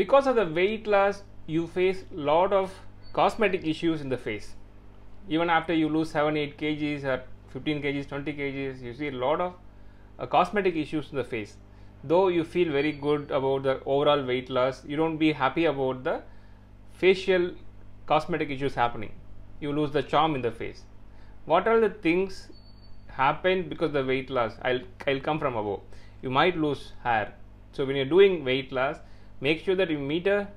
because of the weight loss you face lot of cosmetic issues in the face even after you lose 7 8 kgs or 15 kgs 20 kgs you see a lot of uh, cosmetic issues in the face though you feel very good about the overall weight loss you don't be happy about the facial cosmetic issues happening you lose the charm in the face what are the things happen because the weight loss i'll i'll come from above you might lose hair so when you're doing weight loss make sure that you meet a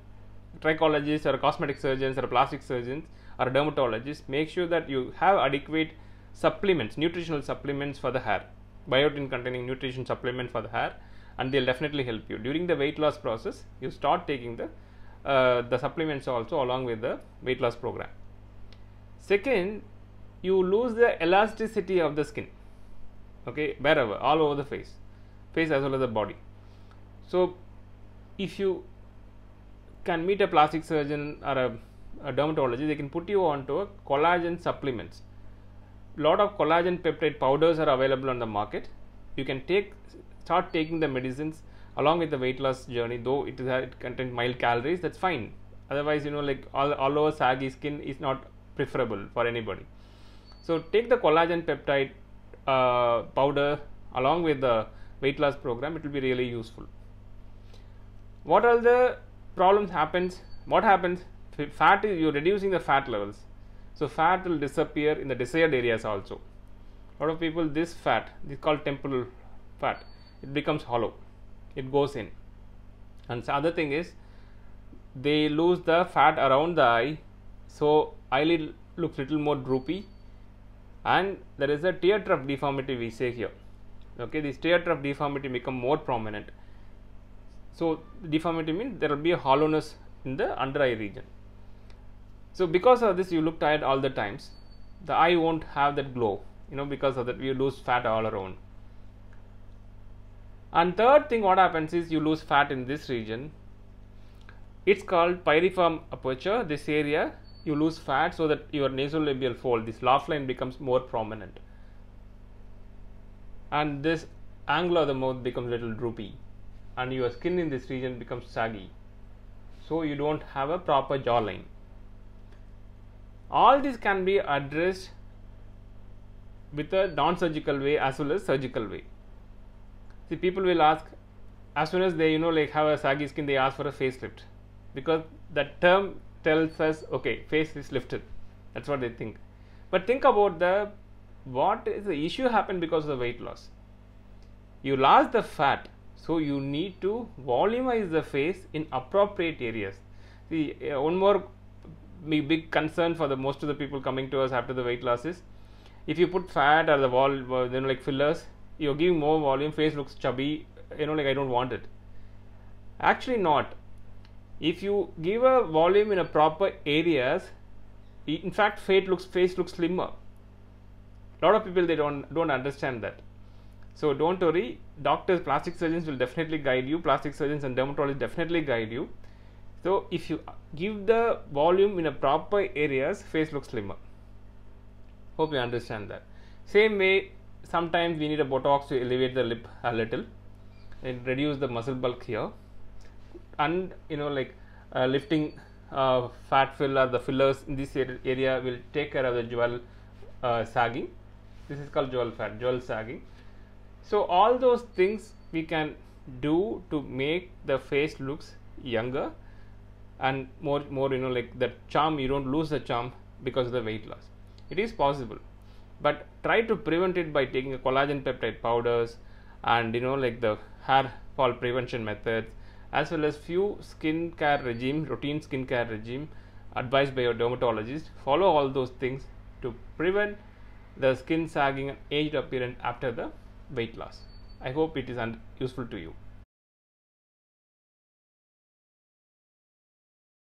trichologist or cosmetic surgeons or plastic surgeons or dermatologist. make sure that you have adequate supplements nutritional supplements for the hair biotin containing nutrition supplement for the hair and they'll definitely help you during the weight loss process you start taking the uh, the supplements also along with the weight loss program second you lose the elasticity of the skin okay wherever all over the face face as well as the body so if you can meet a plastic surgeon or a, a dermatologist, they can put you onto collagen supplements. Lot of collagen peptide powders are available on the market. You can take start taking the medicines along with the weight loss journey, though it is it contains mild calories. That's fine. Otherwise, you know, like all all over saggy skin is not preferable for anybody. So take the collagen peptide uh, powder along with the weight loss program. It will be really useful what are the problems happens what happens fat is you're reducing the fat levels so fat will disappear in the desired areas also a lot of people this fat this called temporal fat it becomes hollow it goes in and the other thing is they lose the fat around the eye so eyelid looks little more droopy and there is a tear trough deformity we say here okay this tear trough deformity become more prominent so, deformity means there will be a hollowness in the under eye region. So, because of this you look tired all the times, the eye won't have that glow you know because of that we lose fat all around. And third thing what happens is you lose fat in this region. It's called pyriform aperture this area you lose fat so that your nasolabial fold this laugh line becomes more prominent and this angle of the mouth becomes a little droopy and your skin in this region becomes saggy. So, you don't have a proper jawline. All this can be addressed with a non surgical way as well as surgical way. See, people will ask as soon as they you know like have a saggy skin, they ask for a facelift because that term tells us okay, face is lifted. That's what they think. But think about the what is the issue happened because of the weight loss. You lost the fat so, you need to volumize the face in appropriate areas. See, eh, one more big concern for the most of the people coming to us after the weight loss is if you put fat or the wall, uh, you know, like fillers, you're giving more volume, face looks chubby, eh, you know, like I don't want it. Actually, not. If you give a volume in a proper areas, in fact, face looks face looks slimmer. A lot of people they don't don't understand that. So don't worry, doctors, plastic surgeons will definitely guide you, plastic surgeons and dermatologists definitely guide you. So if you give the volume in a proper areas, face looks slimmer. Hope you understand that. Same way, sometimes we need a Botox to elevate the lip a little and reduce the muscle bulk here. And you know like uh, lifting uh, fat filler, the fillers in this area will take care of the jewel uh, sagging. This is called jewel fat, jewel sagging. So all those things we can do to make the face looks younger and more more you know like the charm you don't lose the charm because of the weight loss it is possible but try to prevent it by taking collagen peptide powders and you know like the hair fall prevention methods as well as few skin care regime routine skin care regime advised by your dermatologist follow all those things to prevent the skin sagging and aged appearance after the weight loss. I hope it is useful to you.